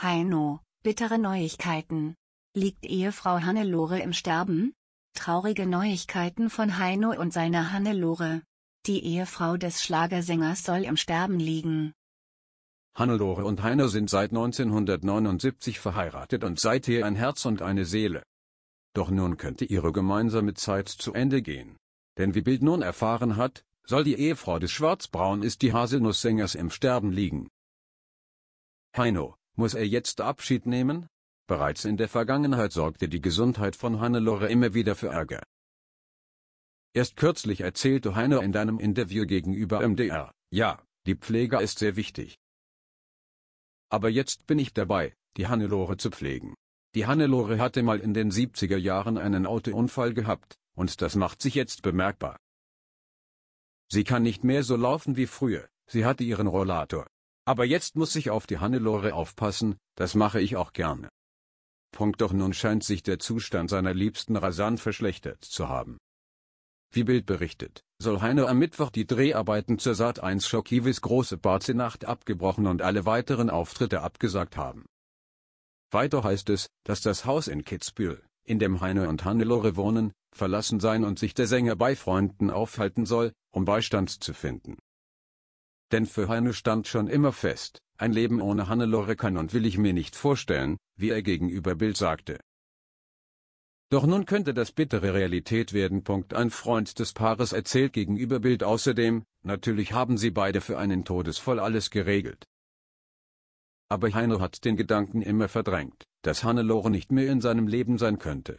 Heino, bittere Neuigkeiten. Liegt Ehefrau Hannelore im Sterben? Traurige Neuigkeiten von Heino und seiner Hannelore. Die Ehefrau des Schlagersängers soll im Sterben liegen. Hannelore und Heino sind seit 1979 verheiratet und seither ein Herz und eine Seele. Doch nun könnte ihre gemeinsame Zeit zu Ende gehen. Denn wie Bild nun erfahren hat, soll die Ehefrau des Schwarzbraun ist die Haselnusssängers im Sterben liegen. Heino, muss er jetzt Abschied nehmen? Bereits in der Vergangenheit sorgte die Gesundheit von Hannelore immer wieder für Ärger. Erst kürzlich erzählte Heine in deinem Interview gegenüber MDR, ja, die Pflege ist sehr wichtig. Aber jetzt bin ich dabei, die Hannelore zu pflegen. Die Hannelore hatte mal in den 70er Jahren einen Autounfall gehabt, und das macht sich jetzt bemerkbar. Sie kann nicht mehr so laufen wie früher, sie hatte ihren Rollator, aber jetzt muss ich auf die Hannelore aufpassen, das mache ich auch gerne. Punkt doch nun scheint sich der Zustand seiner Liebsten rasant verschlechtert zu haben. Wie Bild berichtet, soll Heine am Mittwoch die Dreharbeiten zur Saat 1 Schockivis große Barzenacht abgebrochen und alle weiteren Auftritte abgesagt haben. Weiter heißt es, dass das Haus in Kitzbühel, in dem Heine und Hannelore wohnen, verlassen sein und sich der Sänger bei Freunden aufhalten soll, um Beistand zu finden. Denn für Heine stand schon immer fest, ein Leben ohne Hannelore kann und will ich mir nicht vorstellen, wie er gegenüber Bild sagte. Doch nun könnte das bittere Realität werden. Ein Freund des Paares erzählt gegenüber Bild außerdem, natürlich haben sie beide für einen Todesfall alles geregelt. Aber Heine hat den Gedanken immer verdrängt, dass Hannelore nicht mehr in seinem Leben sein könnte.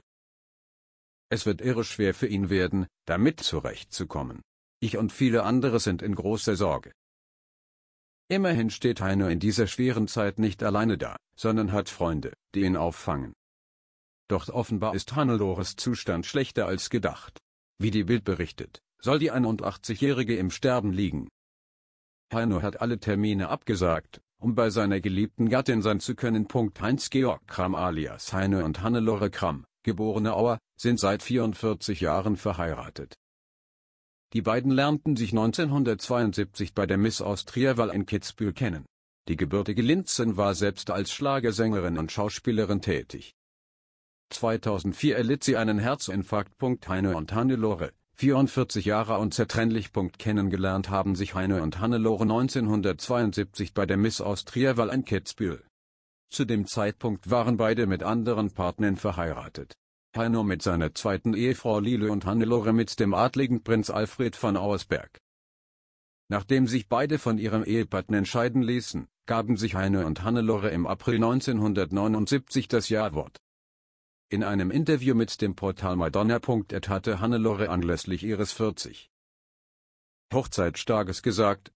Es wird irre schwer für ihn werden, damit zurechtzukommen. Ich und viele andere sind in großer Sorge. Immerhin steht Heino in dieser schweren Zeit nicht alleine da, sondern hat Freunde, die ihn auffangen. Doch offenbar ist Hannelores Zustand schlechter als gedacht. Wie die Bild berichtet, soll die 81-Jährige im Sterben liegen. Heino hat alle Termine abgesagt, um bei seiner geliebten Gattin sein zu können. Heinz-Georg Kram alias Heino und Hannelore Kram, geborene Auer, sind seit 44 Jahren verheiratet. Die beiden lernten sich 1972 bei der Miss Austria-Wahl in Kitzbühel kennen. Die gebürtige Linzen war selbst als Schlagersängerin und Schauspielerin tätig. 2004 erlitt sie einen Herzinfarkt. Heine und Hannelore, 44 Jahre und zertrennlich. Kennengelernt haben sich Heine und Hannelore 1972 bei der Miss Austria-Wahl in Kitzbühel. Zu dem Zeitpunkt waren beide mit anderen Partnern verheiratet. Heino mit seiner zweiten Ehefrau Lile und Hannelore mit dem adligen Prinz Alfred von Auersberg. Nachdem sich beide von ihrem Ehepartner entscheiden ließen, gaben sich Heino und Hannelore im April 1979 das Ja-Wort. In einem Interview mit dem Portal Madonna.at hatte Hannelore anlässlich ihres 40. Hochzeitstages gesagt,